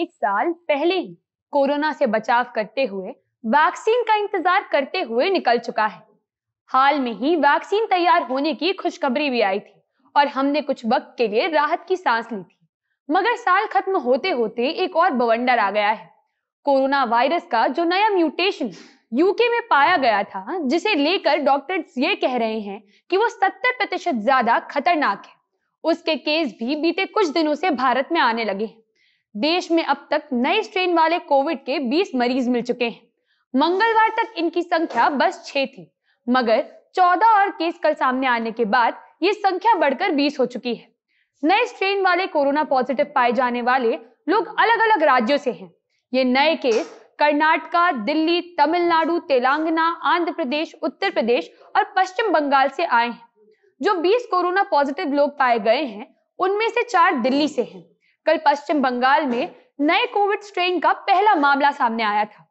एक साल पहले ही कोरोना से बचाव करते हुए वैक्सीन का इंतजार करते हुए निकल चुका है हाल में ही वैक्सीन तैयार होने की खुशखबरी भी आई थी और हमने कुछ वक्त के लिए राहत की सांस ली थी मगर साल खत्म होते होते एक और बवंडर आ गया है कोरोना वायरस का जो नया म्यूटेशन यूके में पाया गया था जिसे लेकर डॉक्टर्स ये कह रहे हैं कि वो 70 प्रतिशत ज्यादा खतरनाक है उसके केस भी बीते कुछ दिनों से भारत में आने लगे हैं देश में अब तक नए स्ट्रेन वाले कोविड के 20 मरीज मिल चुके हैं मंगलवार तक इनकी संख्या बस छह थी मगर 14 और केस कल सामने आने के बाद ये संख्या बढ़कर 20 हो चुकी है नए स्ट्रेन वाले कोरोना पॉजिटिव पाए जाने वाले लोग अलग अलग राज्यों से हैं ये नए केस कर्नाटका दिल्ली तमिलनाडु तेलंगाना आंध्र प्रदेश उत्तर प्रदेश और पश्चिम बंगाल से आए हैं जो 20 कोरोना पॉजिटिव लोग पाए गए हैं उनमें से चार दिल्ली से हैं कल पश्चिम बंगाल में नए कोविड स्ट्रेन का पहला मामला सामने आया था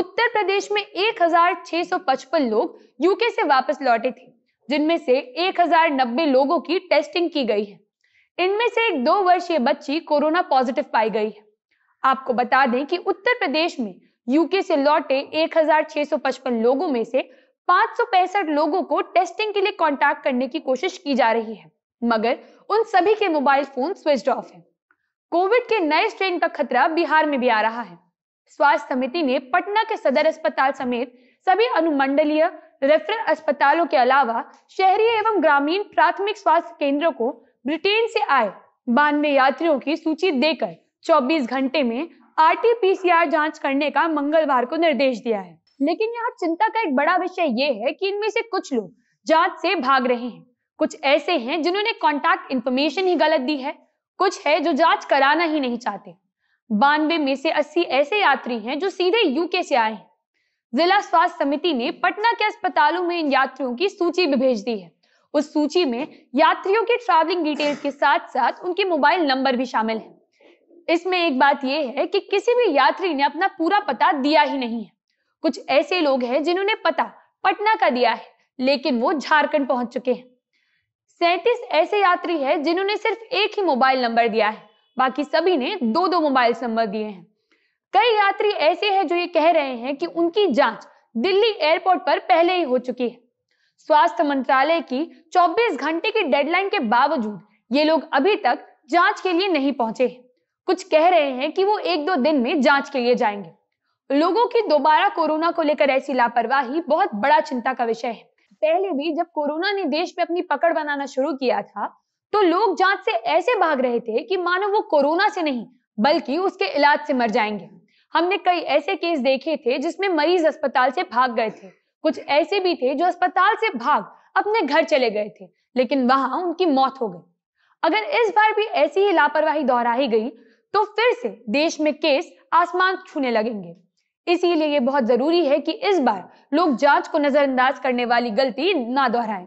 उत्तर प्रदेश में 1655 लोग यूके से वापस लौटे थे जिनमें से 1090 लोगों की टेस्टिंग की गई है इनमें से एक दो वर्षीय बच्ची कोरोना पॉजिटिव पाई गई है आपको बता दें कि उत्तर प्रदेश में यूके से लौटे 1655 लोगों में से पांच लोगों को टेस्टिंग के लिए कांटेक्ट करने की कोशिश की जा रही है मगर उन सभी के मोबाइल फोन स्विच ऑफ है कोविड के नए स्ट्रेन का खतरा बिहार में भी आ रहा है स्वास्थ्य समिति ने पटना के सदर अस्पताल समेत सभी अनुमंडलीय रेफरल अस्पतालों के अलावा शहरी एवं ग्रामीण प्राथमिक स्वास्थ्य केंद्रों को ब्रिटेन से आए बानवे यात्रियों की सूची देकर 24 घंटे में आरटीपीसीआर जांच करने का मंगलवार को निर्देश दिया है लेकिन यहाँ चिंता का एक बड़ा विषय ये है कि इनमें से कुछ लोग जांच से भाग रहे हैं कुछ ऐसे हैं जिन्होंने कॉन्टैक्ट इन्फॉर्मेशन ही गलत दी है कुछ है जो जांच कराना ही नहीं चाहते बानवे में से 80 ऐसे यात्री हैं जो सीधे यूके से आए हैं जिला स्वास्थ्य समिति ने पटना के अस्पतालों में इन यात्रियों की सूची भी भेज दी है उस सूची में यात्रियों के ट्रैवलिंग डिटेल्स के साथ साथ उनके मोबाइल नंबर भी शामिल है इसमें एक बात यह है कि किसी भी यात्री ने अपना पूरा पता दिया ही नहीं है कुछ ऐसे लोग हैं जिन्होंने पता पटना का दिया है लेकिन वो झारखंड पहुंच चुके हैं सैतीस ऐसे यात्री है जिन्होंने सिर्फ एक ही मोबाइल नंबर दिया है बाकी सभी ने दो दो मोबाइल नंबर दिए हैं कई यात्री ऐसे हैं जो ये कह रहे हैं कि उनकी जांच दिल्ली एयरपोर्ट पर पहले ही हो चुकी है स्वास्थ्य मंत्रालय की 24 घंटे की डेडलाइन के बावजूद ये लोग अभी तक जांच के लिए नहीं पहुंचे कुछ कह रहे हैं कि वो एक दो दिन में जांच के लिए जाएंगे लोगों की दोबारा कोरोना को लेकर ऐसी लापरवाही बहुत बड़ा चिंता का विषय है पहले भी जब कोरोना ने देश पे अपनी पकड़ बनाना शुरू किया था तो लोग जांच से ऐसे भाग रहे थे कि मानो वो कोरोना से नहीं बल्कि उसके इलाज से मर जाएंगे हमने कई ऐसे केस देखे थे जिसमें मरीज अस्पताल से भाग गए थे कुछ ऐसे भी थे जो अस्पताल से भाग अपने घर चले गए थे लेकिन वहां उनकी मौत हो गई अगर इस बार भी ऐसी ही लापरवाही दोहराई गई तो फिर से देश में केस आसमान छूने लगेंगे इसीलिए ये बहुत जरूरी है कि इस बार लोग जांच को नजरअंदाज करने वाली गलती ना दोहराएं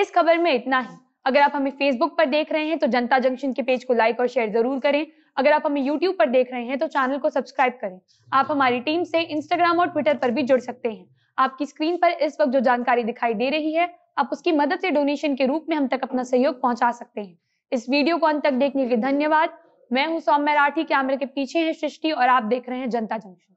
इस खबर में इतना ही अगर आप हमें फेसबुक पर देख रहे हैं तो जनता जंक्शन के पेज को लाइक और शेयर जरूर करें अगर आप हमें यूट्यूब पर देख रहे हैं तो चैनल को सब्सक्राइब करें आप हमारी टीम से इंस्टाग्राम और ट्विटर पर भी जुड़ सकते हैं आपकी स्क्रीन पर इस वक्त जो जानकारी दिखाई दे रही है आप उसकी मदद से डोनेशन के रूप में हम तक अपना सहयोग पहुंचा सकते हैं इस वीडियो को अंत तक देखने के लिए धन्यवाद मैं हूं सौम्य राठी कैमरे के पीछे है सृष्टि और आप देख रहे हैं जनता जंक्शन